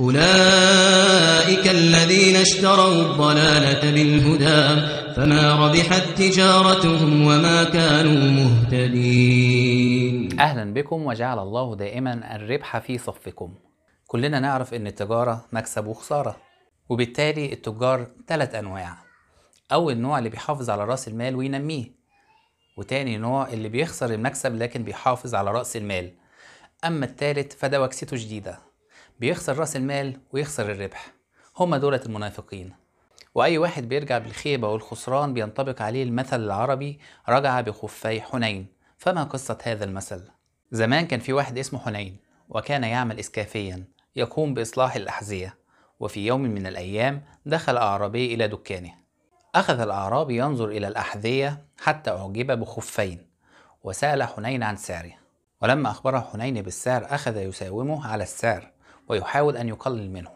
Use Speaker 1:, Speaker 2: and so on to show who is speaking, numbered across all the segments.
Speaker 1: أولئك الذين اشتروا الضلالة بالهدى فما ربحت تجارتهم وما كانوا مهتدين أهلا بكم وجعل الله دائما الربح في صفكم كلنا نعرف أن التجارة مكسب وخسارة وبالتالي التجار ثلاث أنواع أول نوع اللي بيحافظ على رأس المال وينميه وتاني نوع اللي بيخسر المكسب لكن بيحافظ على رأس المال أما الثالث فده وكسته جديدة بيخسر راس المال ويخسر الربح هما دولت المنافقين واي واحد بيرجع بالخيبه والخسران بينطبق عليه المثل العربي رجع بخفي حنين فما قصه هذا المثل زمان كان في واحد اسمه حنين وكان يعمل اسكافيا يقوم باصلاح الاحذيه وفي يوم من الايام دخل اعرابي الى دكانه اخذ الاعرابي ينظر الى الاحذيه حتى اعجب بخفين وسال حنين عن سعره ولما اخبره حنين بالسعر اخذ يساومه على السعر ويحاول أن يقلل منه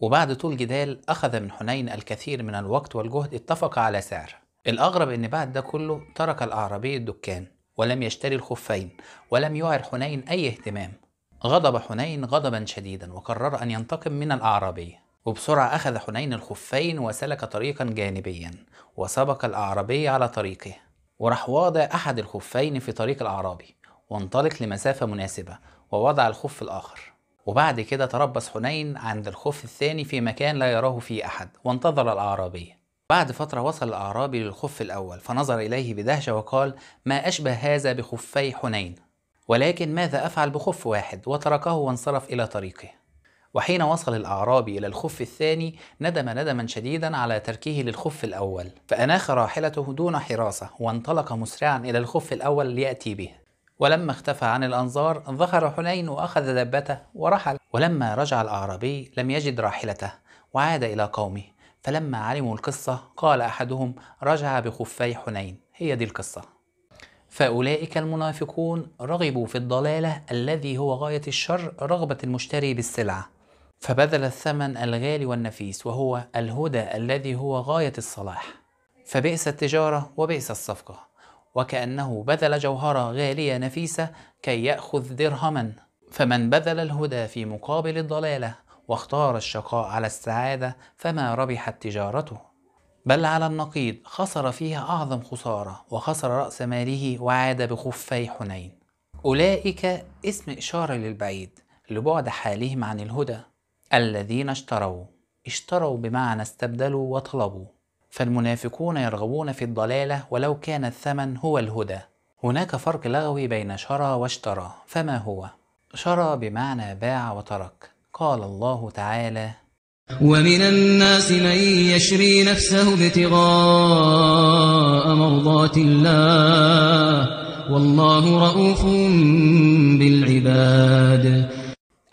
Speaker 1: وبعد طول جدال أخذ من حنين الكثير من الوقت والجهد اتفق على سعر الأغرب أن بعد ده كله ترك الأعرابي الدكان ولم يشتري الخفين ولم يعر حنين أي اهتمام غضب حنين غضبا شديدا وقرر أن ينتقم من الأعرابي وبسرعة أخذ حنين الخفين وسلك طريقا جانبيا وسبق الأعرابي على طريقه وراح واضع أحد الخفين في طريق الأعرابي وانطلق لمسافة مناسبة ووضع الخف الآخر وبعد كده تربص حنين عند الخف الثاني في مكان لا يراه فيه أحد وانتظر الأعرابي بعد فترة وصل الأعرابي للخف الأول فنظر إليه بدهشة وقال ما أشبه هذا بخفي حنين ولكن ماذا أفعل بخف واحد وتركه وانصرف إلى طريقه وحين وصل الأعرابي إلى الخف الثاني ندم ندما شديدا على تركه للخف الأول فأناخ راحلته دون حراسة وانطلق مسرعا إلى الخف الأول ليأتي به ولما اختفى عن الأنظار ظهر حنين وأخذ دبته ورحل ولما رجع الأعرابي لم يجد راحلته وعاد إلى قومه فلما علموا القصة قال أحدهم رجع بخفي حنين هي دي القصة فأولئك المنافقون رغبوا في الضلالة الذي هو غاية الشر رغبة المشتري بالسلعة فبذل الثمن الغالي والنفيس وهو الهدى الذي هو غاية الصلاح فبئس التجارة وبئس الصفقة وكأنه بذل جوهرة غالية نفيسة كي يأخذ درهما فمن بذل الهدى في مقابل الضلالة واختار الشقاء على السعادة فما ربحت تجارته بل على النقيض خسر فيها أعظم خسارة وخسر رأس ماله وعاد بخفي حنين أولئك اسم إشارة للبعيد لبعد حالهم عن الهدى الذين اشتروا اشتروا بمعنى استبدلوا وطلبوا فالمنافقون يرغبون في الضلالة ولو كان الثمن هو الهدى هناك فرق لغوي بين شرى واشترى فما هو؟ شرى بمعنى باع وترك قال الله تعالى ومن الناس من يشري نفسه ابتغاء مرضات الله والله رؤوف بالعباد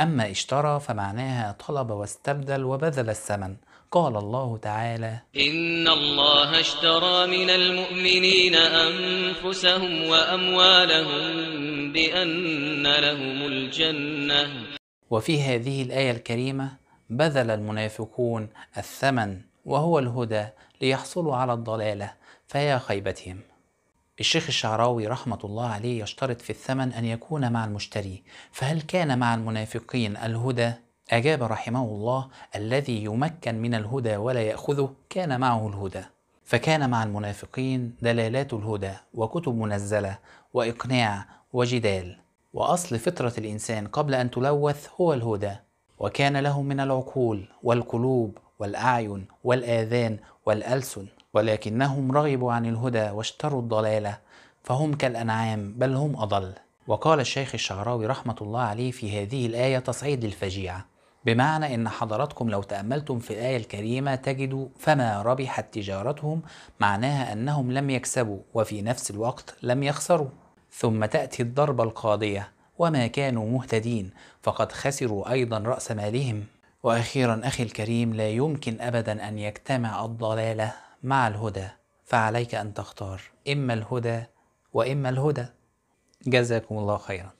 Speaker 1: أما اشترى فمعناها طلب واستبدل وبذل الثمن قال الله تعالى إن الله اشترى من المؤمنين أنفسهم وأموالهم بأن لهم الجنة وفي هذه الآية الكريمة بذل المنافقون الثمن وهو الهدى ليحصلوا على الضلالة فيا خيبتهم الشيخ الشعراوي رحمة الله عليه يشترط في الثمن أن يكون مع المشتري فهل كان مع المنافقين الهدى؟ أجاب رحمه الله الذي يمكن من الهدى ولا يأخذه كان معه الهدى فكان مع المنافقين دلالات الهدى وكتب منزلة وإقناع وجدال وأصل فطرة الإنسان قبل أن تلوث هو الهدى وكان لهم من العقول والقلوب والأعين والآذان والألسن ولكنهم رغبوا عن الهدى واشتروا الضلالة فهم كالأنعام بل هم أضل وقال الشيخ الشعراوي رحمة الله عليه في هذه الآية تصعيد للفجيعة بمعنى ان حضراتكم لو تاملتم في الايه الكريمه تجدوا فما ربحت تجارتهم معناها انهم لم يكسبوا وفي نفس الوقت لم يخسروا ثم تاتي الضربه القاضيه وما كانوا مهتدين فقد خسروا ايضا راس مالهم واخيرا اخي الكريم لا يمكن ابدا ان يجتمع الضلاله مع الهدى فعليك أن تختار إما الهدى وإما الهدى جزاكم الله خيرا